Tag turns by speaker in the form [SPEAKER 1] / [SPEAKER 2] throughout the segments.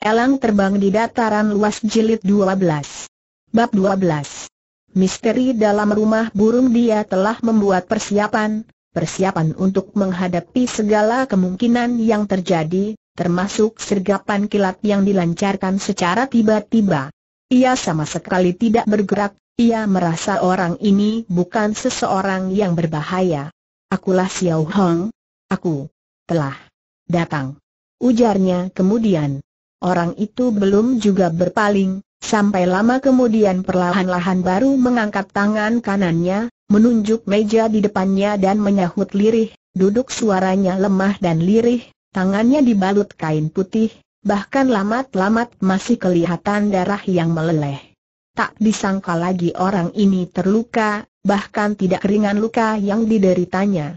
[SPEAKER 1] Elang terbang di dataran luas jilid 12. Bab 12. Misteri dalam rumah burung dia telah membuat persiapan, persiapan untuk menghadapi segala kemungkinan yang terjadi, termasuk sergapan kilat yang dilancarkan secara tiba-tiba. Ia sama sekali tidak bergerak, ia merasa orang ini bukan seseorang yang berbahaya. Akulah Xiao Hong. Aku telah datang. Ujarnya kemudian. Orang itu belum juga berpaling, sampai lama kemudian perlahan-lahan baru mengangkat tangan kanannya, menunjuk meja di depannya dan menyahut lirih, duduk suaranya lemah dan lirih, tangannya dibalut kain putih, bahkan lamat-lamat masih kelihatan darah yang meleleh. Tak disangka lagi orang ini terluka, bahkan tidak ringan luka yang dideritanya.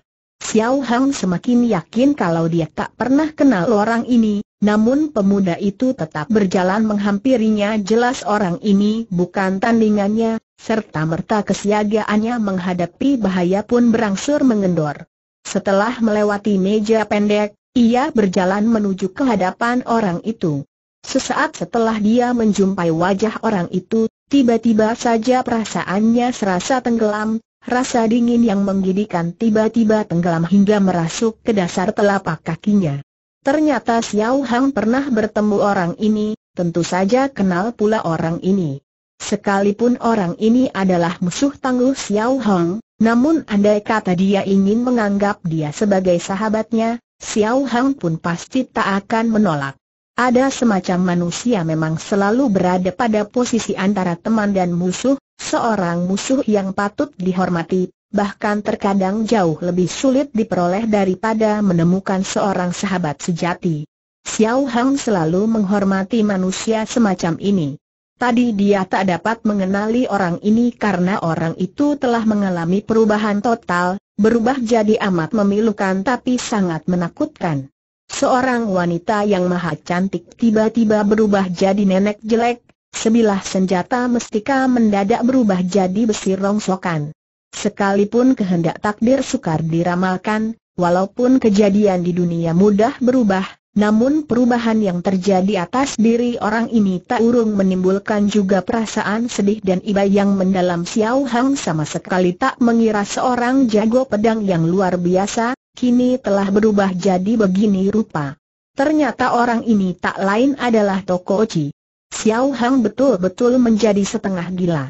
[SPEAKER 1] Xiao Hang semakin yakin kalau dia tak pernah kenal orang ini, namun pemuda itu tetap berjalan menghampirinya jelas orang ini bukan tandingannya, serta merta kesiagaannya menghadapi bahaya pun berangsur mengendor. Setelah melewati meja pendek, ia berjalan menuju ke hadapan orang itu. Sesaat setelah dia menjumpai wajah orang itu, tiba-tiba saja perasaannya serasa tenggelam, Rasa dingin yang menggidikan tiba-tiba tenggelam hingga merasuk ke dasar telapak kakinya. Ternyata Xiao Hang pernah bertemu orang ini, tentu saja kenal pula orang ini. Sekalipun orang ini adalah musuh tangguh Xiao Hang, namun andai kata dia ingin menganggap dia sebagai sahabatnya, Xiao Hang pun pasti tak akan menolak. Ada semacam manusia memang selalu berada pada posisi antara teman dan musuh, seorang musuh yang patut dihormati, bahkan terkadang jauh lebih sulit diperoleh daripada menemukan seorang sahabat sejati. Xiao Hang selalu menghormati manusia semacam ini. Tadi dia tak dapat mengenali orang ini karena orang itu telah mengalami perubahan total, berubah jadi amat memilukan tapi sangat menakutkan. Seorang wanita yang maha cantik tiba-tiba berubah jadi nenek jelek, Sebilah senjata mestika mendadak berubah jadi besi rongsokan. Sekalipun kehendak takdir sukar diramalkan, walaupun kejadian di dunia mudah berubah, namun perubahan yang terjadi atas diri orang ini tak urung menimbulkan juga perasaan sedih dan iba yang mendalam Xiao Hang sama sekali tak mengira seorang jago pedang yang luar biasa, kini telah berubah jadi begini rupa. Ternyata orang ini tak lain adalah Toko Oci. Xiao Hang betul-betul menjadi setengah gila.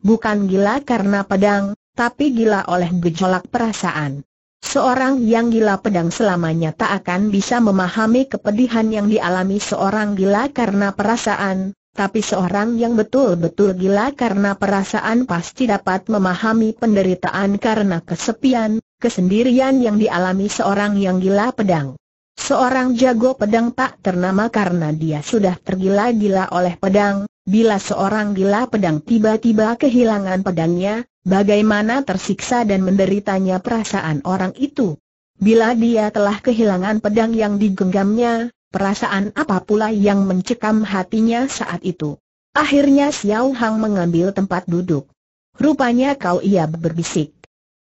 [SPEAKER 1] Bukan gila karena pedang, tapi gila oleh gejolak perasaan. Seorang yang gila pedang selamanya tak akan bisa memahami kepedihan yang dialami seorang gila karena perasaan, tapi seorang yang betul-betul gila karena perasaan pasti dapat memahami penderitaan karena kesepian, kesendirian yang dialami seorang yang gila pedang seorang jago pedang tak ternama karena dia sudah tergila-gila oleh pedang, bila seorang gila pedang tiba-tiba kehilangan pedangnya, bagaimana tersiksa dan menderitanya perasaan orang itu. Bila dia telah kehilangan pedang yang digenggamnya, perasaan apa pula yang mencekam hatinya saat itu. Akhirnya Xiao Hang mengambil tempat duduk. Rupanya kau ia berbisik.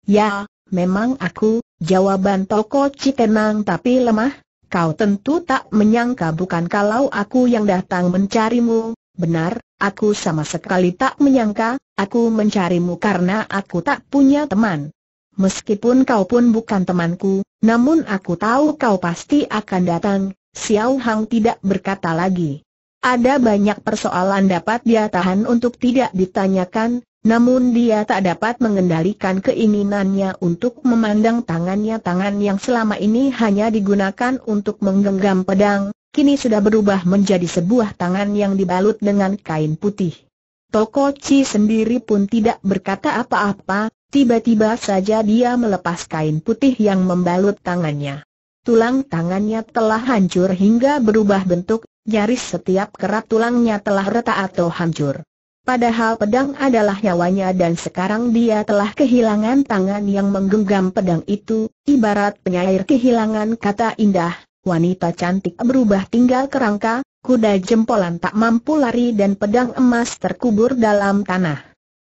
[SPEAKER 1] Ya, memang aku, jawaban toko Citenang tapi lemah, Kau tentu tak menyangka bukan kalau aku yang datang mencarimu, benar, aku sama sekali tak menyangka, aku mencarimu karena aku tak punya teman. Meskipun kau pun bukan temanku, namun aku tahu kau pasti akan datang, Xiao Hang tidak berkata lagi. Ada banyak persoalan dapat dia tahan untuk tidak ditanyakan, namun dia tak dapat mengendalikan keinginannya untuk memandang tangannya tangan yang selama ini hanya digunakan untuk menggenggam pedang, kini sudah berubah menjadi sebuah tangan yang dibalut dengan kain putih. Toko Chi sendiri pun tidak berkata apa-apa, tiba-tiba saja dia melepas kain putih yang membalut tangannya. Tulang tangannya telah hancur hingga berubah bentuk, nyaris setiap kerat tulangnya telah retak atau hancur. Padahal pedang adalah nyawanya dan sekarang dia telah kehilangan tangan yang menggenggam pedang itu, ibarat penyair kehilangan kata indah, wanita cantik berubah tinggal kerangka, kuda jempolan tak mampu lari dan pedang emas terkubur dalam tanah.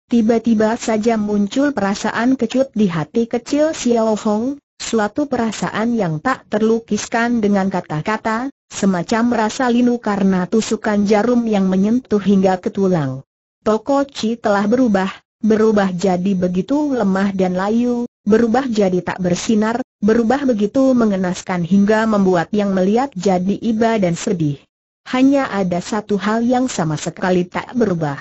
[SPEAKER 1] Tiba-tiba saja muncul perasaan kecut di hati kecil Xiao Hong, suatu perasaan yang tak terlukiskan dengan kata-kata, semacam rasa linu karena tusukan jarum yang menyentuh hingga ke tulang. Toko Chi telah berubah, berubah jadi begitu lemah dan layu, berubah jadi tak bersinar, berubah begitu mengenaskan hingga membuat yang melihat jadi iba dan sedih. Hanya ada satu hal yang sama sekali tak berubah.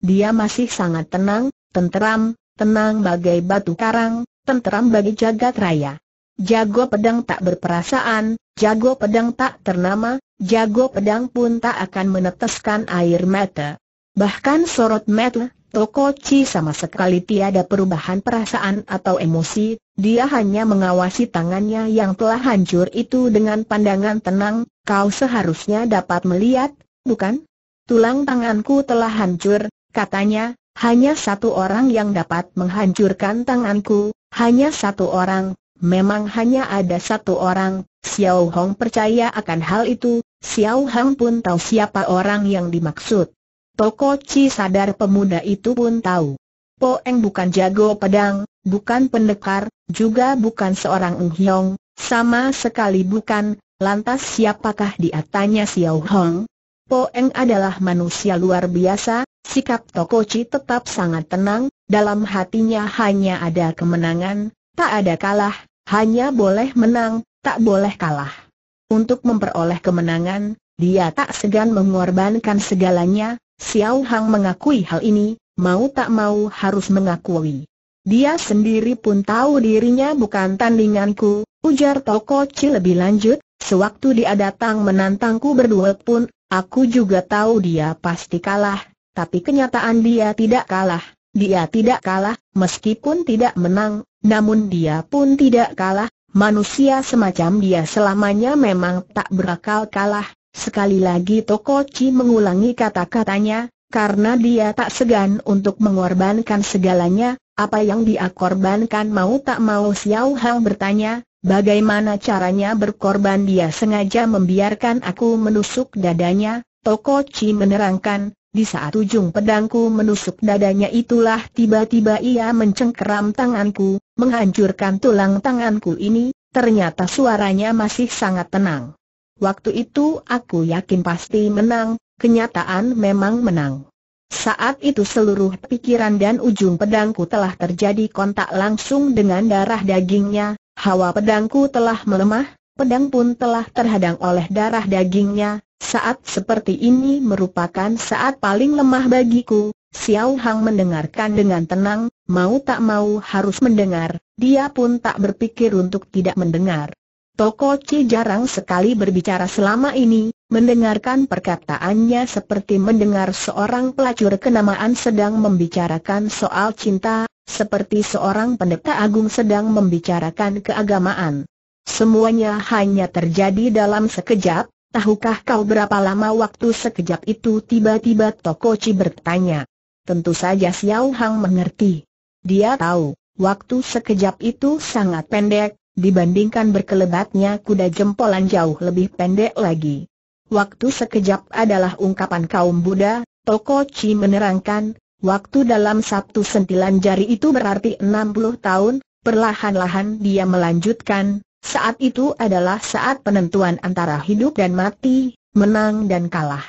[SPEAKER 1] Dia masih sangat tenang, tenteram, tenang bagai batu karang, tenteram bagi jagat raya. Jago pedang tak berperasaan, jago pedang tak ternama, jago pedang pun tak akan meneteskan air mata. Bahkan sorot mata Toko Chi sama sekali tiada perubahan perasaan atau emosi, dia hanya mengawasi tangannya yang telah hancur itu dengan pandangan tenang, kau seharusnya dapat melihat, bukan? Tulang tanganku telah hancur, katanya, hanya satu orang yang dapat menghancurkan tanganku, hanya satu orang, memang hanya ada satu orang, Xiao Hong percaya akan hal itu, Xiao Hong pun tahu siapa orang yang dimaksud. Chi sadar pemuda itu pun tahu. Po Eng bukan jago pedang, bukan pendekar, juga bukan seorang Unghyong, sama sekali bukan, lantas siapakah dia tanya Xiao Hong? Po Eng adalah manusia luar biasa, sikap Toko Chi tetap sangat tenang, dalam hatinya hanya ada kemenangan, tak ada kalah, hanya boleh menang, tak boleh kalah. Untuk memperoleh kemenangan, dia tak segan mengorbankan segalanya, Xiao Hang mengakui hal ini, mau tak mau harus mengakui. Dia sendiri pun tahu dirinya bukan tandinganku, ujar Toko Chi lebih lanjut, sewaktu dia datang menantangku berdua pun, aku juga tahu dia pasti kalah, tapi kenyataan dia tidak kalah. Dia tidak kalah, meskipun tidak menang, namun dia pun tidak kalah, manusia semacam dia selamanya memang tak berakal kalah, Sekali lagi Toko Chi mengulangi kata-katanya, karena dia tak segan untuk mengorbankan segalanya, apa yang dia korbankan mau tak mau Xiao Hao bertanya, bagaimana caranya berkorban dia sengaja membiarkan aku menusuk dadanya, Toko Chi menerangkan, di saat ujung pedangku menusuk dadanya itulah tiba-tiba ia mencengkeram tanganku, menghancurkan tulang tanganku ini, ternyata suaranya masih sangat tenang. Waktu itu aku yakin pasti menang, kenyataan memang menang. Saat itu seluruh pikiran dan ujung pedangku telah terjadi kontak langsung dengan darah dagingnya, hawa pedangku telah melemah, pedang pun telah terhadang oleh darah dagingnya, saat seperti ini merupakan saat paling lemah bagiku. Xiao Hang mendengarkan dengan tenang, mau tak mau harus mendengar, dia pun tak berpikir untuk tidak mendengar. Toko C jarang sekali berbicara selama ini, mendengarkan perkataannya seperti mendengar seorang pelacur kenamaan sedang membicarakan soal cinta, seperti seorang pendeta agung sedang membicarakan keagamaan. Semuanya hanya terjadi dalam sekejap, tahukah kau berapa lama waktu sekejap itu tiba-tiba Toko C bertanya. Tentu saja Xiao Hang mengerti. Dia tahu, waktu sekejap itu sangat pendek, dibandingkan berkelebatnya kuda jempolan jauh lebih pendek lagi. Waktu sekejap adalah ungkapan kaum Buddha, Toko Chi menerangkan, waktu dalam satu sentilan jari itu berarti 60 tahun, perlahan-lahan dia melanjutkan, saat itu adalah saat penentuan antara hidup dan mati, menang dan kalah.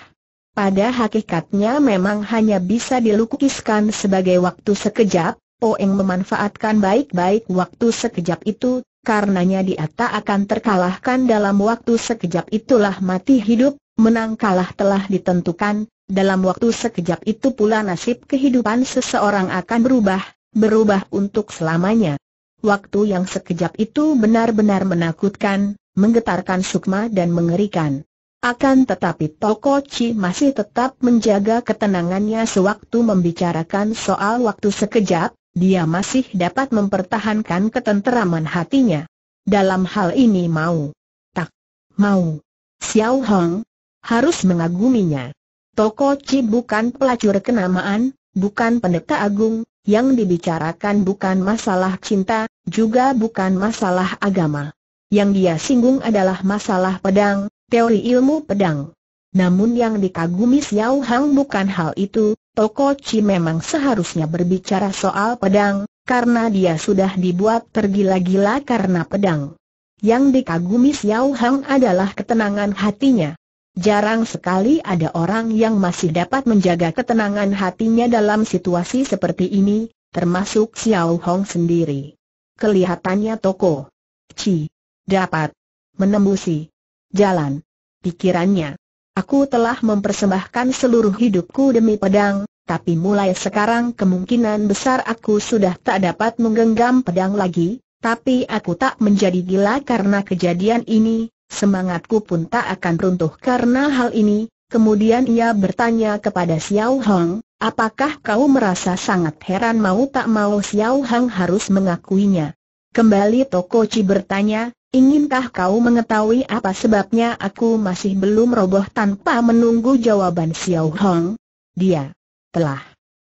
[SPEAKER 1] Pada hakikatnya memang hanya bisa dilukiskan sebagai waktu sekejap, Poeng memanfaatkan baik-baik waktu sekejap itu, karenanya dia tak akan terkalahkan dalam waktu sekejap itulah mati hidup, menang kalah telah ditentukan, dalam waktu sekejap itu pula nasib kehidupan seseorang akan berubah, berubah untuk selamanya. Waktu yang sekejap itu benar-benar menakutkan, menggetarkan sukma dan mengerikan. Akan tetapi Toko Chi masih tetap menjaga ketenangannya sewaktu membicarakan soal waktu sekejap, dia masih dapat mempertahankan ketenteraman hatinya. Dalam hal ini mau. Tak. Mau. Xiao Hong. Harus mengaguminya. Toko Chi bukan pelacur kenamaan, bukan pendeta agung, yang dibicarakan bukan masalah cinta, juga bukan masalah agama. Yang dia singgung adalah masalah pedang, teori ilmu pedang. Namun yang dikagumi Xiao Hong bukan hal itu, Toko Chi memang seharusnya berbicara soal pedang, karena dia sudah dibuat tergila-gila karena pedang. Yang dikagumi Xiao Hang adalah ketenangan hatinya. Jarang sekali ada orang yang masih dapat menjaga ketenangan hatinya dalam situasi seperti ini, termasuk Xiao Hong sendiri. Kelihatannya Toko Chi dapat menembusi jalan pikirannya. Aku telah mempersembahkan seluruh hidupku demi pedang, tapi mulai sekarang kemungkinan besar aku sudah tak dapat menggenggam pedang lagi, tapi aku tak menjadi gila karena kejadian ini, semangatku pun tak akan runtuh karena hal ini. Kemudian ia bertanya kepada Xiao Hong, apakah kau merasa sangat heran mau tak mau Xiao Hong harus mengakuinya? Kembali Toko Tokoci bertanya, Inginkah kau mengetahui apa sebabnya aku masih belum roboh tanpa menunggu jawaban Xiao Hong? Dia telah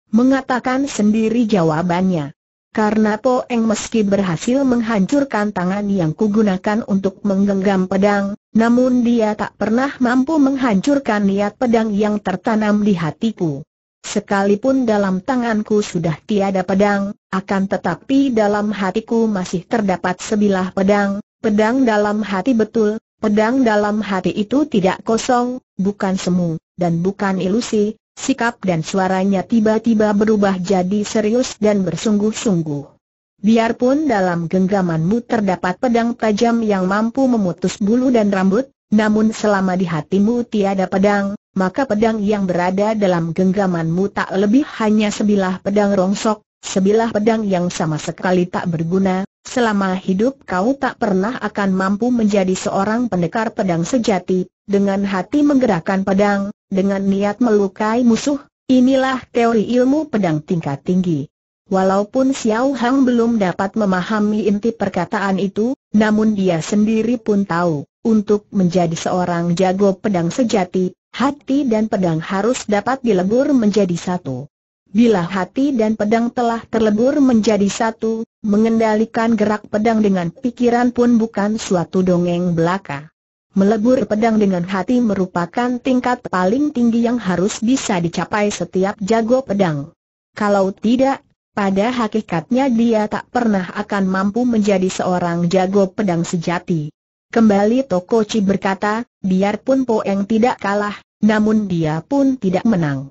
[SPEAKER 1] mengatakan sendiri jawabannya. Karena Po Eng meski berhasil menghancurkan tangan yang kugunakan untuk menggenggam pedang, namun dia tak pernah mampu menghancurkan niat pedang yang tertanam di hatiku. Sekalipun dalam tanganku sudah tiada pedang, akan tetapi dalam hatiku masih terdapat sebilah pedang, Pedang dalam hati betul, pedang dalam hati itu tidak kosong, bukan semu, dan bukan ilusi, sikap dan suaranya tiba-tiba berubah jadi serius dan bersungguh-sungguh. Biarpun dalam genggamanmu terdapat pedang tajam yang mampu memutus bulu dan rambut, namun selama di hatimu tiada pedang, maka pedang yang berada dalam genggamanmu tak lebih hanya sebilah pedang rongsok, sebilah pedang yang sama sekali tak berguna, Selama hidup kau tak pernah akan mampu menjadi seorang pendekar pedang sejati, dengan hati menggerakkan pedang, dengan niat melukai musuh, inilah teori ilmu pedang tingkat tinggi. Walaupun Xiao Hang belum dapat memahami inti perkataan itu, namun dia sendiri pun tahu, untuk menjadi seorang jago pedang sejati, hati dan pedang harus dapat dilebur menjadi satu. Bila hati dan pedang telah terlebur menjadi satu, mengendalikan gerak pedang dengan pikiran pun bukan suatu dongeng belaka. Melebur pedang dengan hati merupakan tingkat paling tinggi yang harus bisa dicapai setiap jago pedang. Kalau tidak, pada hakikatnya dia tak pernah akan mampu menjadi seorang jago pedang sejati. Kembali Tokoci berkata, biarpun Poeng tidak kalah, namun dia pun tidak menang.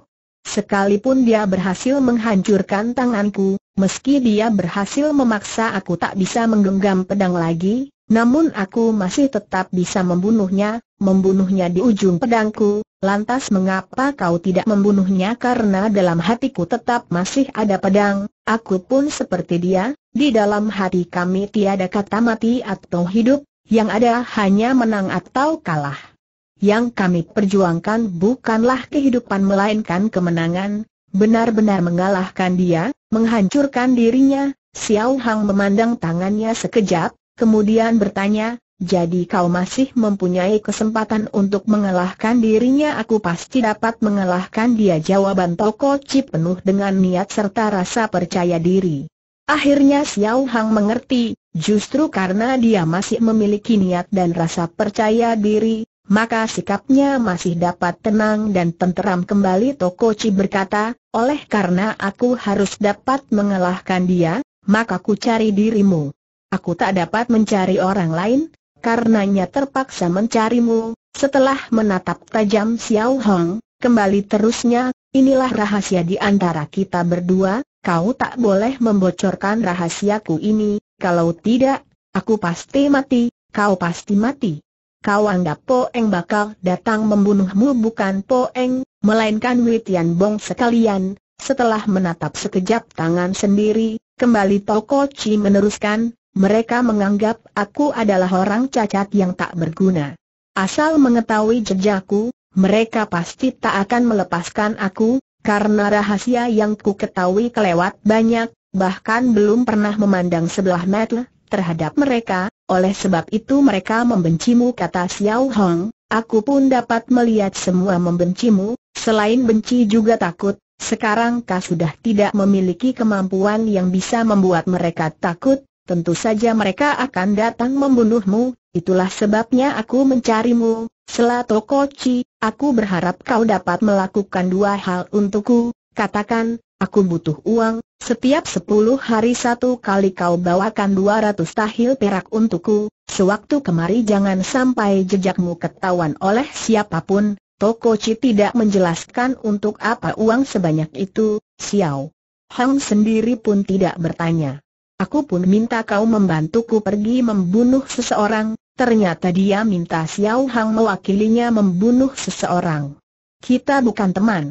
[SPEAKER 1] Sekalipun dia berhasil menghancurkan tanganku, meski dia berhasil memaksa aku tak bisa menggenggam pedang lagi, namun aku masih tetap bisa membunuhnya, membunuhnya di ujung pedangku, lantas mengapa kau tidak membunuhnya karena dalam hatiku tetap masih ada pedang, aku pun seperti dia, di dalam hati kami tiada kata mati atau hidup, yang ada hanya menang atau kalah yang kami perjuangkan bukanlah kehidupan melainkan kemenangan, benar-benar mengalahkan dia, menghancurkan dirinya, Xiao Hang memandang tangannya sekejap, kemudian bertanya, jadi kau masih mempunyai kesempatan untuk mengalahkan dirinya aku pasti dapat mengalahkan dia jawaban Toko Chip penuh dengan niat serta rasa percaya diri. Akhirnya Xiao Hang mengerti, justru karena dia masih memiliki niat dan rasa percaya diri, maka sikapnya masih dapat tenang dan tenteram kembali Tokoci berkata, oleh karena aku harus dapat mengalahkan dia, maka ku cari dirimu. Aku tak dapat mencari orang lain, karenanya terpaksa mencarimu. Setelah menatap tajam Xiao Hong, kembali terusnya, inilah rahasia di antara kita berdua, kau tak boleh membocorkan rahasiaku ini, kalau tidak, aku pasti mati, kau pasti mati kau kawan Poeng bakal datang membunuhmu bukan Poeng, melainkan Witian Bong sekalian. Setelah menatap sekejap tangan sendiri, kembali Toko Chi meneruskan, mereka menganggap aku adalah orang cacat yang tak berguna. Asal mengetahui jejakku, mereka pasti tak akan melepaskan aku, karena rahasia yang ku ketahui kelewat banyak, bahkan belum pernah memandang sebelah mata terhadap mereka, oleh sebab itu mereka membencimu kata Xiao Hong, aku pun dapat melihat semua membencimu, selain benci juga takut, sekarang kau sudah tidak memiliki kemampuan yang bisa membuat mereka takut, tentu saja mereka akan datang membunuhmu, itulah sebabnya aku mencarimu, Selato Koci, aku berharap kau dapat melakukan dua hal untukku, katakan, Aku butuh uang, setiap sepuluh hari satu kali kau bawakan dua ratus tahil perak untukku, sewaktu kemari jangan sampai jejakmu ketahuan oleh siapapun, Toko Tokoci tidak menjelaskan untuk apa uang sebanyak itu, Xiao. Hang sendiri pun tidak bertanya. Aku pun minta kau membantuku pergi membunuh seseorang, ternyata dia minta Xiao Hang mewakilinya membunuh seseorang. Kita bukan teman.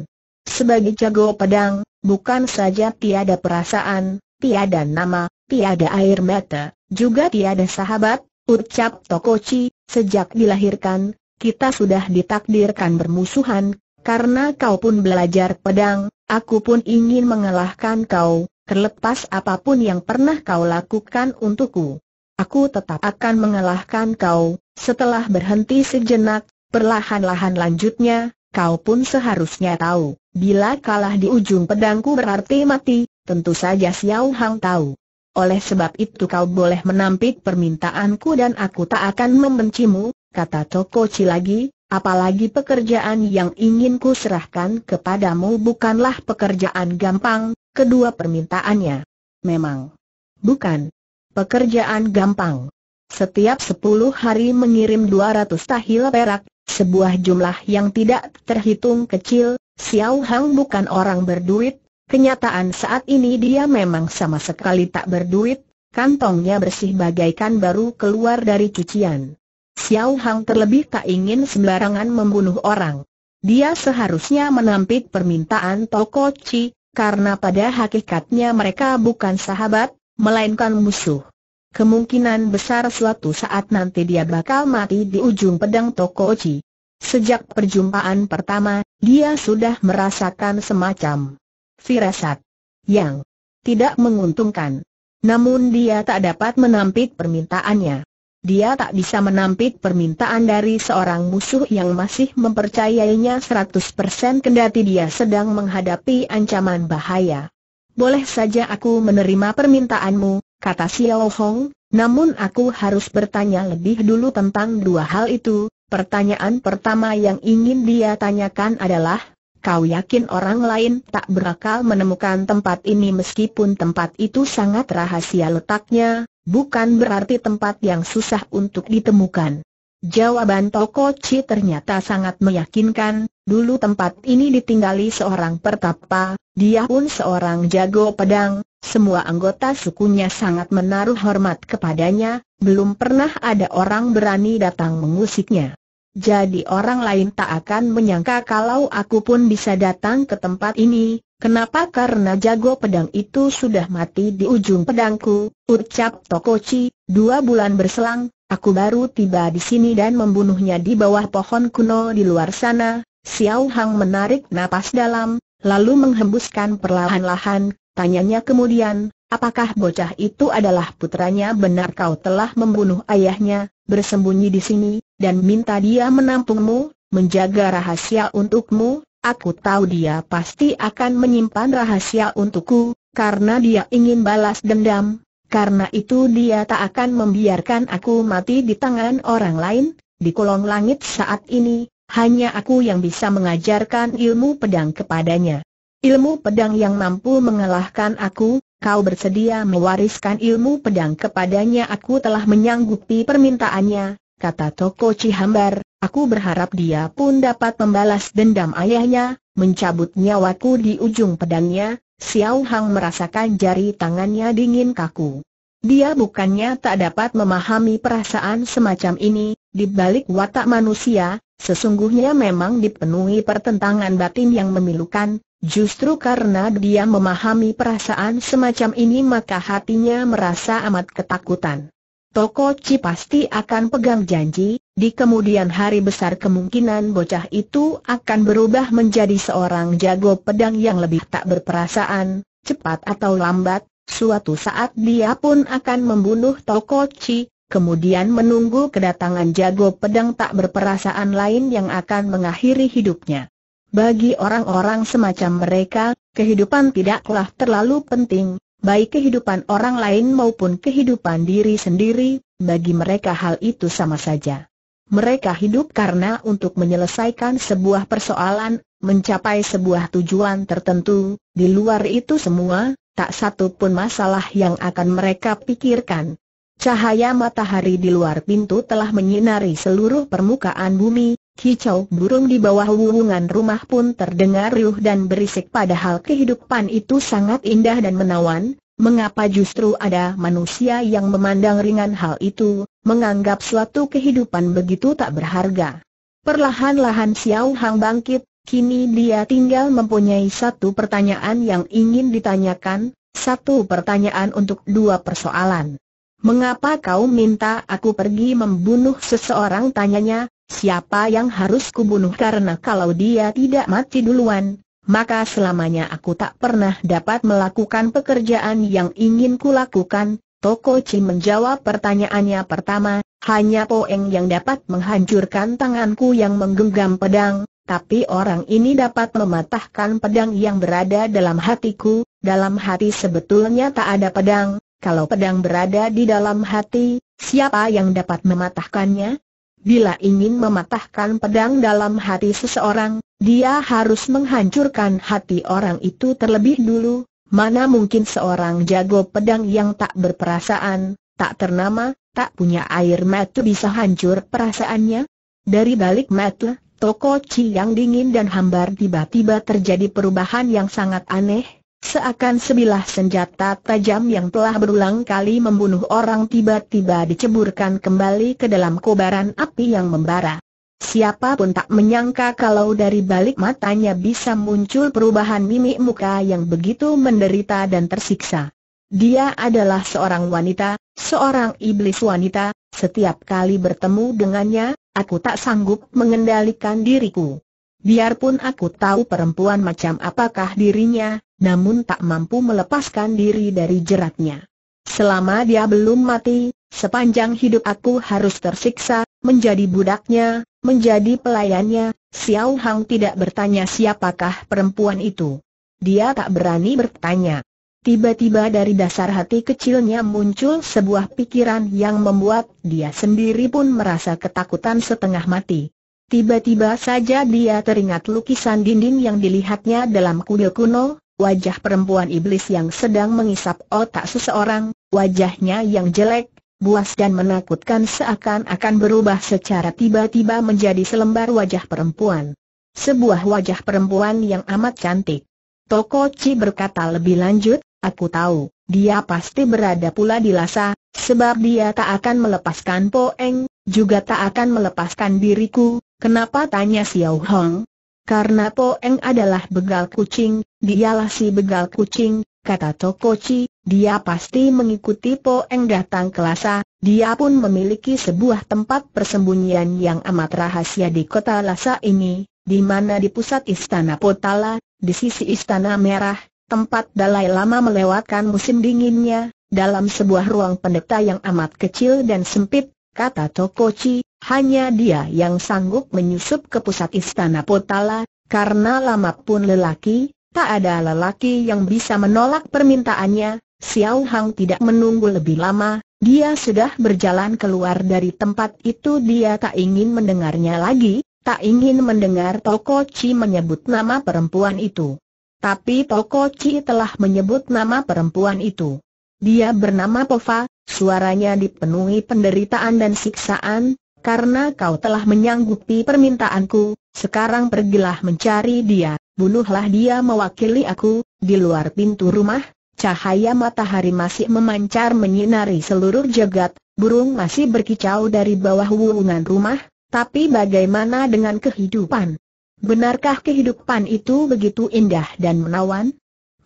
[SPEAKER 1] Sebagai jago pedang, Bukan saja tiada perasaan, tiada nama, tiada air mata, juga tiada sahabat, ucap Tokoci, sejak dilahirkan, kita sudah ditakdirkan bermusuhan, karena kau pun belajar pedang, aku pun ingin mengalahkan kau, terlepas apapun yang pernah kau lakukan untukku. Aku tetap akan mengalahkan kau, setelah berhenti sejenak, perlahan-lahan lanjutnya, kau pun seharusnya tahu, bila kalah di ujung pedangku berarti mati, tentu saja Xiao Hang tahu. Oleh sebab itu kau boleh menampik permintaanku dan aku tak akan membencimu, kata Toko lagi. apalagi pekerjaan yang ingin ku serahkan kepadamu bukanlah pekerjaan gampang, kedua permintaannya. Memang. Bukan. Pekerjaan gampang. Setiap 10 hari mengirim dua ratus tahil perak, sebuah jumlah yang tidak terhitung kecil, Xiao Hang bukan orang berduit, kenyataan saat ini dia memang sama sekali tak berduit, kantongnya bersih bagaikan baru keluar dari cucian. Xiao Hang terlebih tak ingin sembarangan membunuh orang. Dia seharusnya menampik permintaan Toko Chi, karena pada hakikatnya mereka bukan sahabat, melainkan musuh. Kemungkinan besar suatu saat nanti dia bakal mati di ujung pedang Toko Oji. Sejak perjumpaan pertama, dia sudah merasakan semacam firasat yang tidak menguntungkan. Namun dia tak dapat menampik permintaannya. Dia tak bisa menampik permintaan dari seorang musuh yang masih mempercayainya 100% kendati dia sedang menghadapi ancaman bahaya. Boleh saja aku menerima permintaanmu, kata Xiao Hong, namun aku harus bertanya lebih dulu tentang dua hal itu. Pertanyaan pertama yang ingin dia tanyakan adalah, kau yakin orang lain tak berakal menemukan tempat ini meskipun tempat itu sangat rahasia letaknya, bukan berarti tempat yang susah untuk ditemukan. Jawaban Toko Chi ternyata sangat meyakinkan, Dulu tempat ini ditinggali seorang pertapa, dia pun seorang jago pedang, semua anggota sukunya sangat menaruh hormat kepadanya, belum pernah ada orang berani datang mengusiknya. Jadi orang lain tak akan menyangka kalau aku pun bisa datang ke tempat ini, Kenapa? Karena jago pedang itu sudah mati di ujung pedangku, ucap Tokoci, dua bulan berselang, aku baru tiba di sini dan membunuhnya di bawah pohon kuno di luar sana, Xiao Hang menarik napas dalam, lalu menghembuskan perlahan-lahan, tanyanya kemudian, apakah bocah itu adalah putranya benar kau telah membunuh ayahnya, bersembunyi di sini, dan minta dia menampungmu, menjaga rahasia untukmu, aku tahu dia pasti akan menyimpan rahasia untukku, karena dia ingin balas dendam, karena itu dia tak akan membiarkan aku mati di tangan orang lain, di kolong langit saat ini, hanya aku yang bisa mengajarkan ilmu pedang kepadanya. Ilmu pedang yang mampu mengalahkan aku, kau bersedia mewariskan ilmu pedang kepadanya aku telah menyanggupi permintaannya, kata Toko Cihambar, aku berharap dia pun dapat membalas dendam ayahnya, mencabut nyawaku di ujung pedangnya, Xiao Hang merasakan jari tangannya dingin kaku. Dia bukannya tak dapat memahami perasaan semacam ini, di balik watak manusia, Sesungguhnya memang dipenuhi pertentangan batin yang memilukan, justru karena dia memahami perasaan semacam ini maka hatinya merasa amat ketakutan. Toko Ci pasti akan pegang janji, di kemudian hari besar kemungkinan bocah itu akan berubah menjadi seorang jago pedang yang lebih tak berperasaan, cepat atau lambat, suatu saat dia pun akan membunuh Toko Ci, kemudian menunggu kedatangan jago pedang tak berperasaan lain yang akan mengakhiri hidupnya. Bagi orang-orang semacam mereka, kehidupan tidaklah terlalu penting, baik kehidupan orang lain maupun kehidupan diri sendiri, bagi mereka hal itu sama saja. Mereka hidup karena untuk menyelesaikan sebuah persoalan, mencapai sebuah tujuan tertentu, di luar itu semua, tak satu pun masalah yang akan mereka pikirkan, Cahaya matahari di luar pintu telah menyinari seluruh permukaan bumi, Kicau burung di bawah wuwungan rumah pun terdengar riuh dan berisik padahal kehidupan itu sangat indah dan menawan, mengapa justru ada manusia yang memandang ringan hal itu, menganggap suatu kehidupan begitu tak berharga. Perlahan-lahan Xiao Hang bangkit, kini dia tinggal mempunyai satu pertanyaan yang ingin ditanyakan, satu pertanyaan untuk dua persoalan. Mengapa kau minta aku pergi membunuh seseorang tanyanya, siapa yang harus kubunuh karena kalau dia tidak mati duluan, maka selamanya aku tak pernah dapat melakukan pekerjaan yang ingin kulakukan. Toko Chi menjawab pertanyaannya pertama, hanya Poeng yang dapat menghancurkan tanganku yang menggenggam pedang, tapi orang ini dapat mematahkan pedang yang berada dalam hatiku, dalam hati sebetulnya tak ada pedang, kalau pedang berada di dalam hati, siapa yang dapat mematahkannya? Bila ingin mematahkan pedang dalam hati seseorang, dia harus menghancurkan hati orang itu terlebih dulu, mana mungkin seorang jago pedang yang tak berperasaan, tak ternama, tak punya air mata bisa hancur perasaannya? Dari balik mata, toko Chi yang dingin dan hambar tiba-tiba terjadi perubahan yang sangat aneh, Seakan sebilah senjata tajam yang telah berulang kali membunuh orang tiba-tiba diceburkan kembali ke dalam kobaran api yang membara. Siapa pun tak menyangka kalau dari balik matanya bisa muncul perubahan mimik muka yang begitu menderita dan tersiksa. Dia adalah seorang wanita, seorang iblis wanita, setiap kali bertemu dengannya, aku tak sanggup mengendalikan diriku. Biarpun aku tahu perempuan macam apakah dirinya, namun tak mampu melepaskan diri dari jeratnya. Selama dia belum mati, sepanjang hidup aku harus tersiksa, menjadi budaknya, menjadi pelayannya, Xiao Hang tidak bertanya siapakah perempuan itu. Dia tak berani bertanya. Tiba-tiba dari dasar hati kecilnya muncul sebuah pikiran yang membuat dia sendiri pun merasa ketakutan setengah mati. Tiba-tiba saja dia teringat lukisan dinding yang dilihatnya dalam kuil kuno, wajah perempuan iblis yang sedang mengisap otak seseorang, wajahnya yang jelek, buas dan menakutkan seakan-akan berubah secara tiba-tiba menjadi selembar wajah perempuan. Sebuah wajah perempuan yang amat cantik. Toko Chi berkata lebih lanjut, aku tahu, dia pasti berada pula di Lasa, sebab dia tak akan melepaskan Poeng, juga tak akan melepaskan diriku, Kenapa tanya Xiao Hong? Karena Poeng adalah begal kucing, dialah si begal kucing, kata Tokoci, dia pasti mengikuti Poeng datang ke Lhasa, dia pun memiliki sebuah tempat persembunyian yang amat rahasia di kota Lhasa ini, di mana di pusat istana Potala, di sisi istana merah, tempat Dalai Lama melewatkan musim dinginnya, dalam sebuah ruang pendeta yang amat kecil dan sempit, kata Tokoci, hanya dia yang sanggup menyusup ke pusat istana Potala, karena lama pun lelaki, tak ada lelaki yang bisa menolak permintaannya, Xiao Hang tidak menunggu lebih lama, dia sudah berjalan keluar dari tempat itu dia tak ingin mendengarnya lagi, tak ingin mendengar Toko Chi menyebut nama perempuan itu. Tapi Toko Chi telah menyebut nama perempuan itu. Dia bernama Pova, suaranya dipenuhi penderitaan dan siksaan, karena kau telah menyanggupi permintaanku, sekarang pergilah mencari dia, bunuhlah dia mewakili aku, di luar pintu rumah, cahaya matahari masih memancar menyinari seluruh jagat, burung masih berkicau dari bawah wuungan rumah, tapi bagaimana dengan kehidupan? Benarkah kehidupan itu begitu indah dan menawan?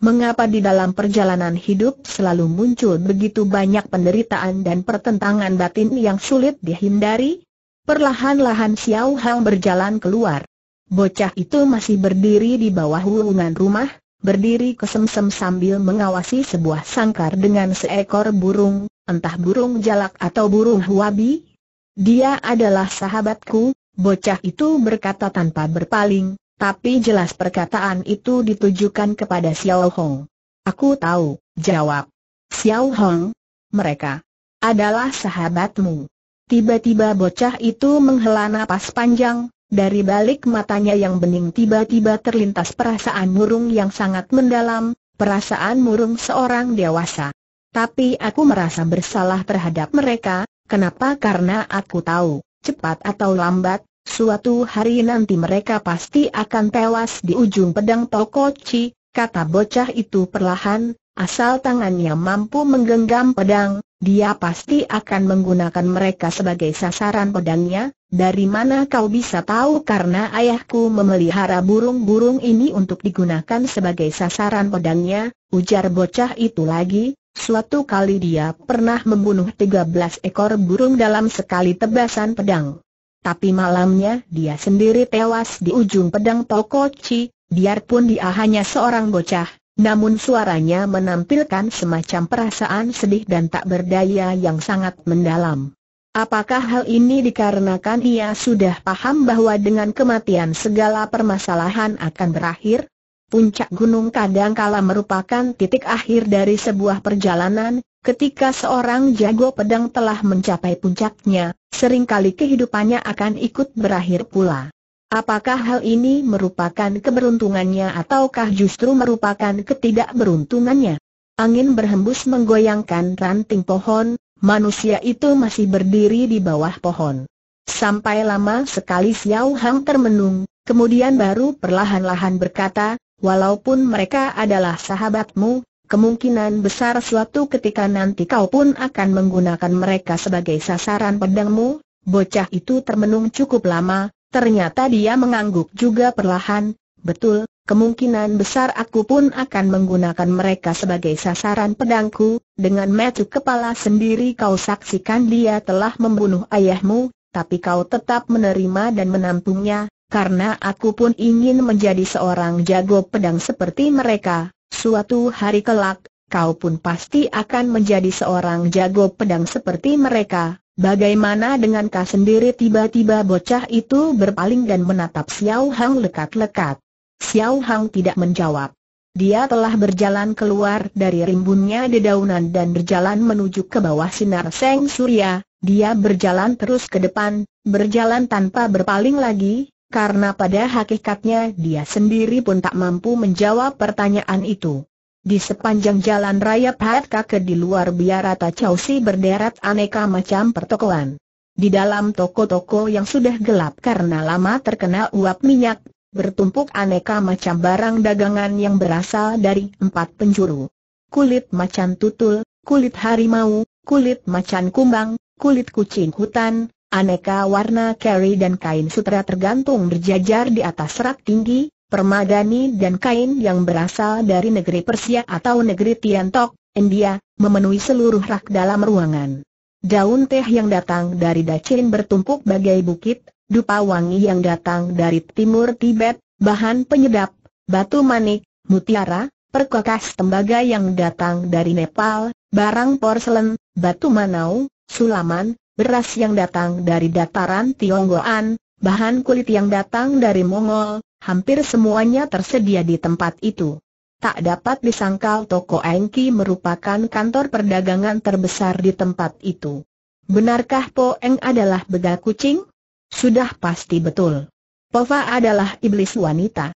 [SPEAKER 1] Mengapa di dalam perjalanan hidup selalu muncul begitu banyak penderitaan dan pertentangan batin yang sulit dihindari? Perlahan-lahan Xiao Hao berjalan keluar. Bocah itu masih berdiri di bawah hubungan rumah, berdiri kesemsem sambil mengawasi sebuah sangkar dengan seekor burung, entah burung jalak atau burung huabi. Dia adalah sahabatku, bocah itu berkata tanpa berpaling, tapi jelas perkataan itu ditujukan kepada Xiao Hong. Aku tahu, jawab. Xiao Hong, mereka adalah sahabatmu. Tiba-tiba bocah itu menghela napas panjang, dari balik matanya yang bening tiba-tiba terlintas perasaan murung yang sangat mendalam, perasaan murung seorang dewasa. Tapi aku merasa bersalah terhadap mereka, kenapa karena aku tahu, cepat atau lambat, suatu hari nanti mereka pasti akan tewas di ujung pedang Tokochi, kata bocah itu perlahan, Asal tangannya mampu menggenggam pedang, dia pasti akan menggunakan mereka sebagai sasaran pedangnya, dari mana kau bisa tahu karena ayahku memelihara burung-burung ini untuk digunakan sebagai sasaran pedangnya, ujar bocah itu lagi, Suatu kali dia pernah membunuh tiga belas ekor burung dalam sekali tebasan pedang. Tapi malamnya dia sendiri tewas di ujung pedang Tokochi. biarpun dia hanya seorang bocah, namun suaranya menampilkan semacam perasaan sedih dan tak berdaya yang sangat mendalam. Apakah hal ini dikarenakan ia sudah paham bahwa dengan kematian segala permasalahan akan berakhir? Puncak gunung kadangkala merupakan titik akhir dari sebuah perjalanan, ketika seorang jago pedang telah mencapai puncaknya, seringkali kehidupannya akan ikut berakhir pula. Apakah hal ini merupakan keberuntungannya ataukah justru merupakan ketidakberuntungannya? Angin berhembus menggoyangkan ranting pohon, manusia itu masih berdiri di bawah pohon. Sampai lama sekali Xiao Hang termenung, kemudian baru perlahan-lahan berkata, walaupun mereka adalah sahabatmu, kemungkinan besar suatu ketika nanti kau pun akan menggunakan mereka sebagai sasaran pedangmu, bocah itu termenung cukup lama, Ternyata dia mengangguk juga perlahan, betul, kemungkinan besar aku pun akan menggunakan mereka sebagai sasaran pedangku, dengan metu kepala sendiri kau saksikan dia telah membunuh ayahmu, tapi kau tetap menerima dan menampungnya, karena aku pun ingin menjadi seorang jago pedang seperti mereka, suatu hari kelak, kau pun pasti akan menjadi seorang jago pedang seperti mereka. Bagaimana dengan kau sendiri tiba-tiba bocah itu berpaling dan menatap Xiao Hang lekat-lekat. Xiao Hang tidak menjawab. Dia telah berjalan keluar dari rimbunnya dedaunan dan berjalan menuju ke bawah sinar seng surya, dia berjalan terus ke depan, berjalan tanpa berpaling lagi, karena pada hakikatnya dia sendiri pun tak mampu menjawab pertanyaan itu. Di sepanjang jalan raya Pat Kake di luar biara Chausi berderet aneka macam pertokoan. Di dalam toko-toko yang sudah gelap karena lama terkena uap minyak, bertumpuk aneka macam barang dagangan yang berasal dari empat penjuru. Kulit macan tutul, kulit harimau, kulit macan kumbang, kulit kucing hutan, aneka warna keri dan kain sutra tergantung berjajar di atas rak tinggi, permadani dan kain yang berasal dari negeri Persia atau negeri Tiantok, India, memenuhi seluruh rak dalam ruangan. Daun teh yang datang dari Dacin bertumpuk bagai bukit, dupa wangi yang datang dari timur Tibet, bahan penyedap, batu manik, mutiara, perkakas tembaga yang datang dari Nepal, barang porselen, batu manau, sulaman, beras yang datang dari dataran Tionggoan, Bahan kulit yang datang dari Mongol, hampir semuanya tersedia di tempat itu. Tak dapat disangkal toko Engki merupakan kantor perdagangan terbesar di tempat itu. Benarkah Po Eng adalah begal kucing? Sudah pasti betul. Pova adalah iblis wanita.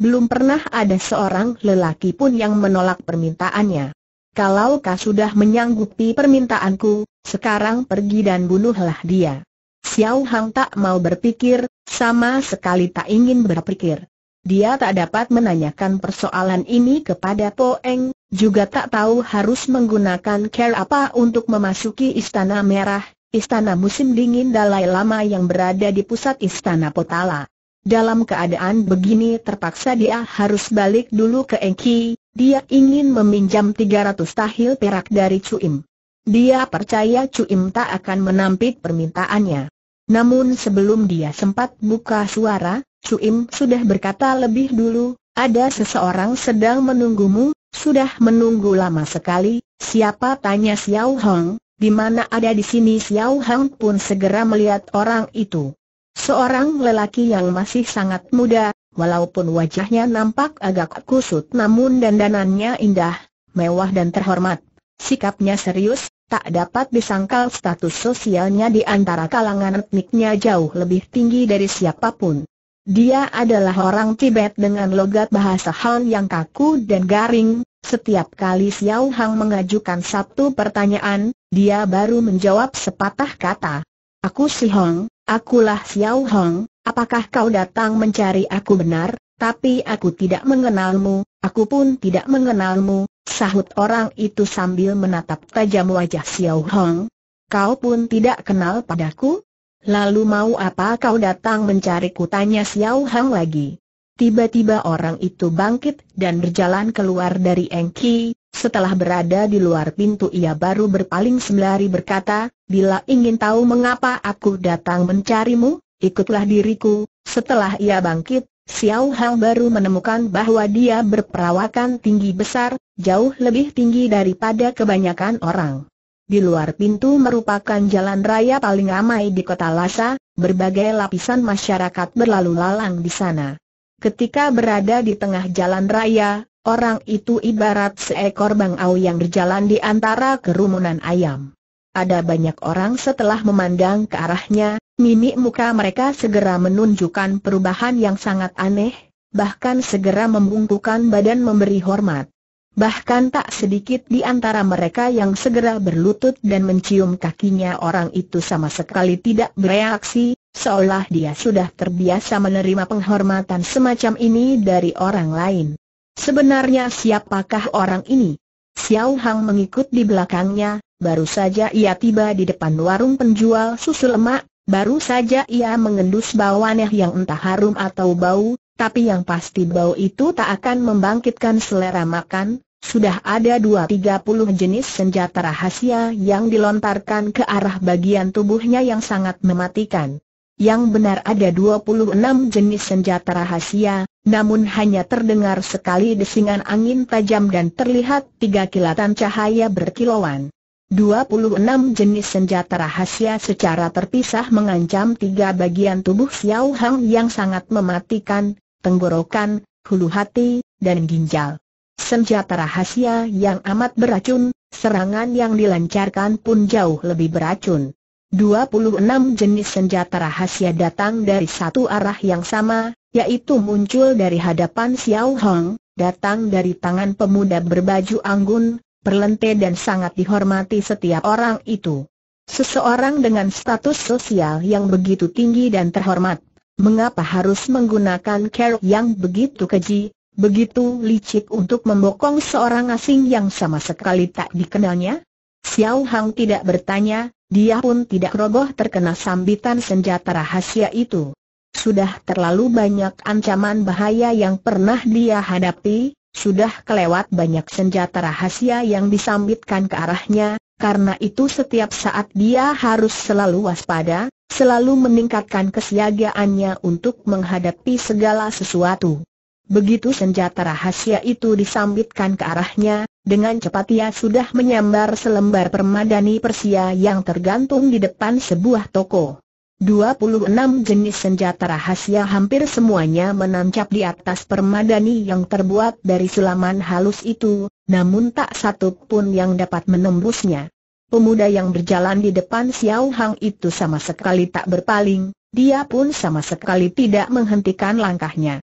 [SPEAKER 1] Belum pernah ada seorang lelaki pun yang menolak permintaannya. Kalau kau sudah menyanggupi permintaanku, sekarang pergi dan bunuhlah dia. Xiao Hang tak mau berpikir, sama sekali tak ingin berpikir. Dia tak dapat menanyakan persoalan ini kepada Po Eng, juga tak tahu harus menggunakan care apa untuk memasuki Istana Merah, Istana Musim Dingin Dalai Lama yang berada di pusat Istana Potala. Dalam keadaan begini terpaksa dia harus balik dulu ke Engki, dia ingin meminjam 300 tahil perak dari Cuim. Dia percaya Cuim tak akan menampik permintaannya. Namun sebelum dia sempat buka suara, Suim sudah berkata lebih dulu, ada seseorang sedang menunggumu, sudah menunggu lama sekali, siapa tanya Xiao Hong, di mana ada di sini Xiao Hong pun segera melihat orang itu. Seorang lelaki yang masih sangat muda, walaupun wajahnya nampak agak kusut namun dandanannya indah, mewah dan terhormat. Sikapnya serius, Tak dapat disangkal status sosialnya di antara kalangan etniknya jauh lebih tinggi dari siapapun. Dia adalah orang Tibet dengan logat bahasa Han yang kaku dan garing. Setiap kali Xiao Hang mengajukan satu pertanyaan, dia baru menjawab sepatah kata. Aku si Hong, akulah Xiao Hong, apakah kau datang mencari aku benar? Tapi aku tidak mengenalmu, aku pun tidak mengenalmu, Sahut orang itu sambil menatap tajam wajah Xiao Hong. Kau pun tidak kenal padaku? Lalu mau apa kau datang mencariku tanya Xiao Hong lagi. Tiba-tiba orang itu bangkit dan berjalan keluar dari Engki, setelah berada di luar pintu ia baru berpaling sembari berkata, bila ingin tahu mengapa aku datang mencarimu, ikutlah diriku, setelah ia bangkit, Xiao Hang baru menemukan bahwa dia berperawakan tinggi besar, jauh lebih tinggi daripada kebanyakan orang. Di luar pintu merupakan jalan raya paling ramai di kota Lhasa, berbagai lapisan masyarakat berlalu lalang di sana. Ketika berada di tengah jalan raya, orang itu ibarat seekor bangau yang berjalan di antara kerumunan ayam. Ada banyak orang setelah memandang ke arahnya, mimik muka mereka segera menunjukkan perubahan yang sangat aneh, bahkan segera membungkukkan badan memberi hormat. Bahkan tak sedikit di antara mereka yang segera berlutut dan mencium kakinya orang itu sama sekali tidak bereaksi, seolah dia sudah terbiasa menerima penghormatan semacam ini dari orang lain. Sebenarnya siapakah orang ini? Xiao Hang mengikut di belakangnya, baru saja ia tiba di depan warung penjual susu lemak, baru saja ia mengendus bau aneh yang entah harum atau bau, tapi yang pasti bau itu tak akan membangkitkan selera makan, sudah ada dua tiga puluh jenis senjata rahasia yang dilontarkan ke arah bagian tubuhnya yang sangat mematikan. Yang benar ada 26 jenis senjata rahasia, namun hanya terdengar sekali desingan angin tajam dan terlihat tiga kilatan cahaya berkilauan. 26 jenis senjata rahasia secara terpisah mengancam tiga bagian tubuh Xiao Hang yang sangat mematikan, tenggorokan, hulu hati, dan ginjal. Senjata rahasia yang amat beracun, serangan yang dilancarkan pun jauh lebih beracun. 26 jenis senjata rahasia datang dari satu arah yang sama, yaitu muncul dari hadapan Xiao Hang, datang dari tangan pemuda berbaju anggun, perlente dan sangat dihormati setiap orang itu. Seseorang dengan status sosial yang begitu tinggi dan terhormat, mengapa harus menggunakan cara yang begitu keji, begitu licik untuk membokong seorang asing yang sama sekali tak dikenalnya? Xiao Hang tidak bertanya, dia pun tidak roboh terkena sambitan senjata rahasia itu. Sudah terlalu banyak ancaman bahaya yang pernah dia hadapi, sudah kelewat banyak senjata rahasia yang disambitkan ke arahnya, karena itu setiap saat dia harus selalu waspada, selalu meningkatkan kesiagaannya untuk menghadapi segala sesuatu. Begitu senjata rahasia itu disambitkan ke arahnya, dengan cepat ia sudah menyambar selembar permadani Persia yang tergantung di depan sebuah toko. 26 jenis senjata rahasia hampir semuanya menancap di atas permadani yang terbuat dari sulaman halus itu, namun tak satu pun yang dapat menembusnya. Pemuda yang berjalan di depan Xiao Hang itu sama sekali tak berpaling, dia pun sama sekali tidak menghentikan langkahnya.